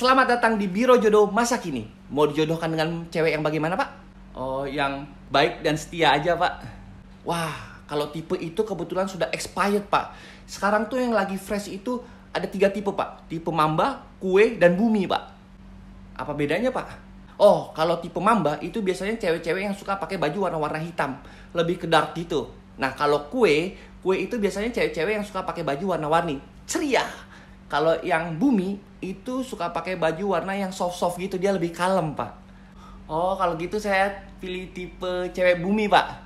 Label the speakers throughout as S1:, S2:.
S1: Selamat datang di Biro Jodoh Masa Kini. Mau dijodohkan dengan cewek yang bagaimana, Pak? Oh, yang baik dan setia aja, Pak. Wah, kalau tipe itu kebetulan sudah expired, Pak. Sekarang tuh yang lagi fresh itu ada tiga tipe, Pak. Tipe mamba, kue, dan bumi, Pak. Apa bedanya, Pak? Oh, kalau tipe mamba itu biasanya cewek-cewek yang suka pakai baju warna-warna hitam. Lebih ke dark gitu. Nah, kalau kue, kue itu biasanya cewek-cewek yang suka pakai baju warna-warni. Ceria, kalau yang bumi itu suka pakai baju warna yang soft-soft gitu, dia lebih kalem, Pak. Oh, kalau gitu saya pilih tipe cewek bumi, Pak.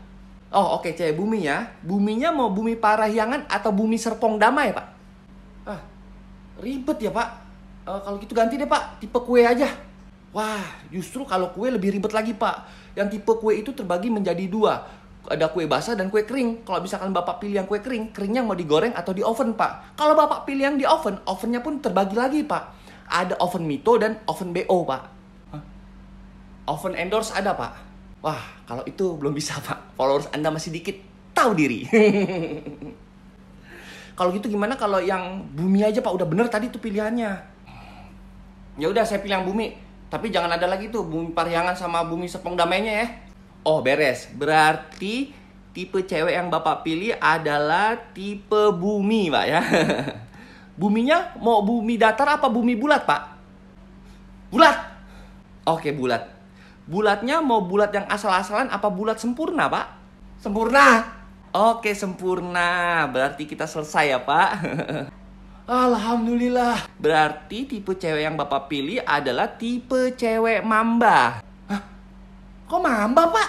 S1: Oh, oke, okay, cewek bumi ya. Buminya mau bumi Parahyangan atau bumi Serpong Damai, Pak? Ah, ribet ya, Pak. Uh, kalau gitu ganti deh, Pak. Tipe kue aja. Wah, justru kalau kue lebih ribet lagi, Pak. Yang tipe kue itu terbagi menjadi dua ada kue basah dan kue kering. Kalau misalkan Bapak pilih yang kue kering, keringnya mau digoreng atau di oven, Pak. Kalau Bapak pilih yang di oven, ovennya pun terbagi lagi, Pak. Ada oven Mito dan oven BO, Pak. Hah? Oven endorse ada, Pak. Wah, kalau itu belum bisa, Pak. Followers Anda masih dikit. Tahu diri. kalau gitu gimana kalau yang bumi aja, Pak? Udah bener tadi tuh pilihannya. Ya udah, saya pilih yang bumi. Tapi jangan ada lagi tuh bumi Pariangan sama bumi sepeng Damainya ya. Oh beres. Berarti tipe cewek yang bapak pilih adalah tipe bumi, pak ya. Buminya mau bumi datar apa bumi bulat, pak? Bulat. Oke bulat. Bulatnya mau bulat yang asal-asalan apa bulat sempurna, pak? Sempurna. Oke sempurna. Berarti kita selesai ya, pak. Alhamdulillah. Berarti tipe cewek yang bapak pilih adalah tipe cewek mamba. Kok mamba pak?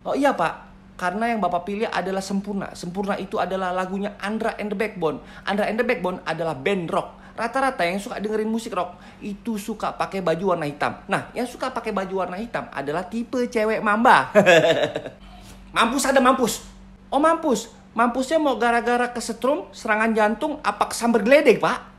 S1: Oh iya pak, karena yang Bapak pilih adalah sempurna. Sempurna itu adalah lagunya Andra and the Backbone. Andra and the Backbone adalah band rock. Rata-rata yang suka dengerin musik rock itu suka pakai baju warna hitam. Nah, yang suka pakai baju warna hitam adalah tipe cewek mamba. mampus ada mampus. Oh mampus, mampusnya mau gara-gara kesetrum, serangan jantung, apa kesamber geledek pak?